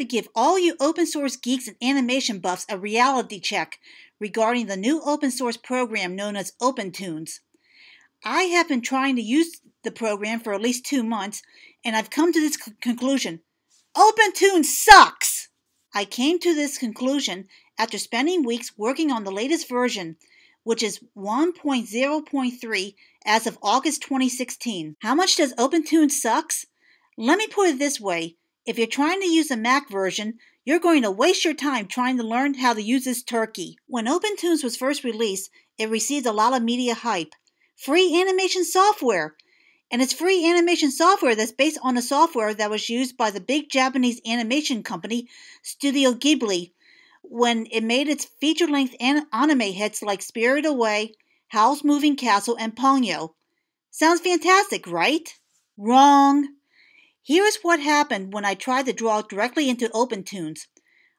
to give all you open source geeks and animation buffs a reality check regarding the new open source program known as OpenTunes. I have been trying to use the program for at least two months, and I've come to this conclusion OpenTunes sucks! I came to this conclusion after spending weeks working on the latest version, which is 1.0.3 as of August 2016. How much does OpenTunes sucks? Let me put it this way if you're trying to use a Mac version, you're going to waste your time trying to learn how to use this turkey. When OpenTunes was first released, it received a lot of media hype. Free animation software! And it's free animation software that's based on the software that was used by the big Japanese animation company, Studio Ghibli, when it made its feature length anime hits like Spirit Away, Howl's Moving Castle, and Ponyo. Sounds fantastic, right? Wrong! Here is what happened when I tried to draw directly into OpenTunes.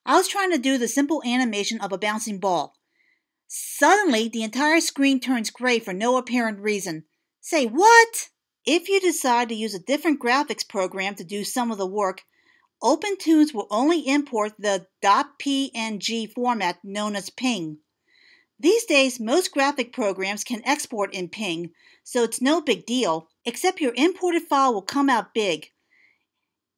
I was trying to do the simple animation of a bouncing ball. Suddenly, the entire screen turns gray for no apparent reason. Say what? If you decide to use a different graphics program to do some of the work, OpenTunes will only import the .png format known as PNG. These days, most graphic programs can export in PNG, so it's no big deal, except your imported file will come out big.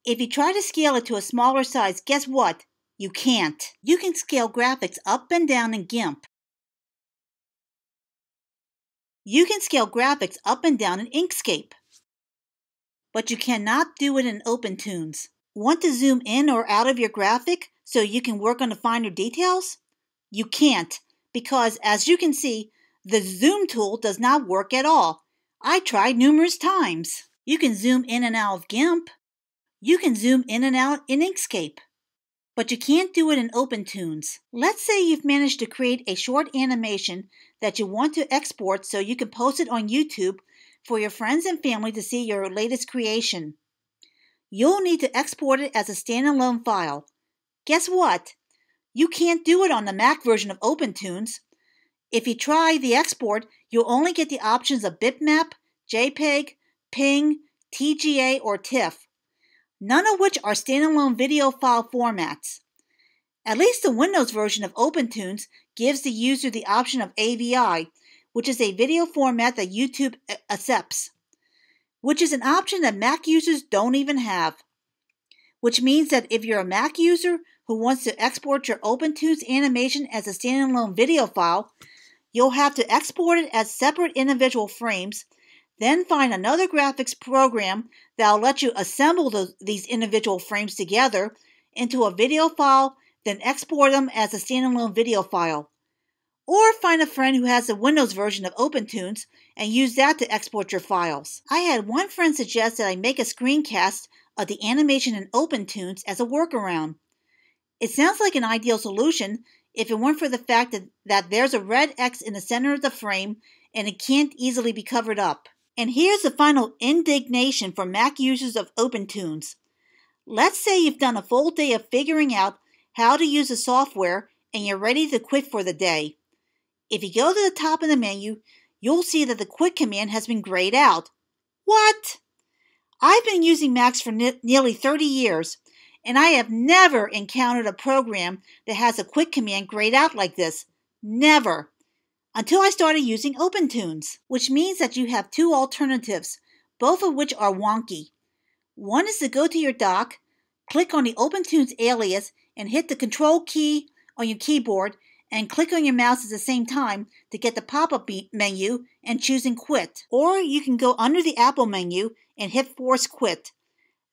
If you try to scale it to a smaller size, guess what? You can't. You can scale graphics up and down in GIMP. You can scale graphics up and down in Inkscape. But you cannot do it in OpenTunes. Want to zoom in or out of your graphic so you can work on the finer details? You can't, because as you can see, the zoom tool does not work at all. I tried numerous times. You can zoom in and out of GIMP, you can zoom in and out in Inkscape, but you can't do it in OpenTunes. Let's say you've managed to create a short animation that you want to export so you can post it on YouTube for your friends and family to see your latest creation. You'll need to export it as a standalone file. Guess what? You can't do it on the Mac version of OpenTunes. If you try the export, you'll only get the options of bitmap, JPEG, PNG, TGA, or TIFF none of which are standalone video file formats. At least the Windows version of OpenTunes gives the user the option of AVI, which is a video format that YouTube accepts, which is an option that Mac users don't even have. Which means that if you're a Mac user who wants to export your OpenTunes animation as a standalone video file, you'll have to export it as separate individual frames then find another graphics program that'll let you assemble the, these individual frames together into a video file, then export them as a standalone video file. Or find a friend who has the Windows version of OpenTunes and use that to export your files. I had one friend suggest that I make a screencast of the animation in OpenTunes as a workaround. It sounds like an ideal solution if it weren't for the fact that, that there's a red X in the center of the frame and it can't easily be covered up. And here's the final indignation for Mac users of OpenTunes. Let's say you've done a full day of figuring out how to use the software and you're ready to quit for the day. If you go to the top of the menu, you'll see that the quit command has been grayed out. What? I've been using Macs for nearly 30 years, and I have never encountered a program that has a quit command grayed out like this. Never until I started using OpenTunes, which means that you have two alternatives, both of which are wonky. One is to go to your dock, click on the OpenTunes alias, and hit the Control key on your keyboard, and click on your mouse at the same time to get the pop-up menu and choosing Quit. Or you can go under the Apple menu and hit Force Quit.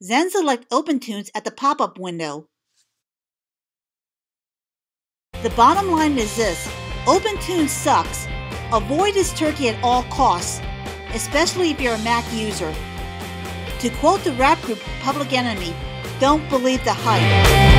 Then select OpenTunes at the pop-up window. The bottom line is this, OpenTune sucks. Avoid this turkey at all costs, especially if you're a Mac user. To quote the rap group Public Enemy, don't believe the hype.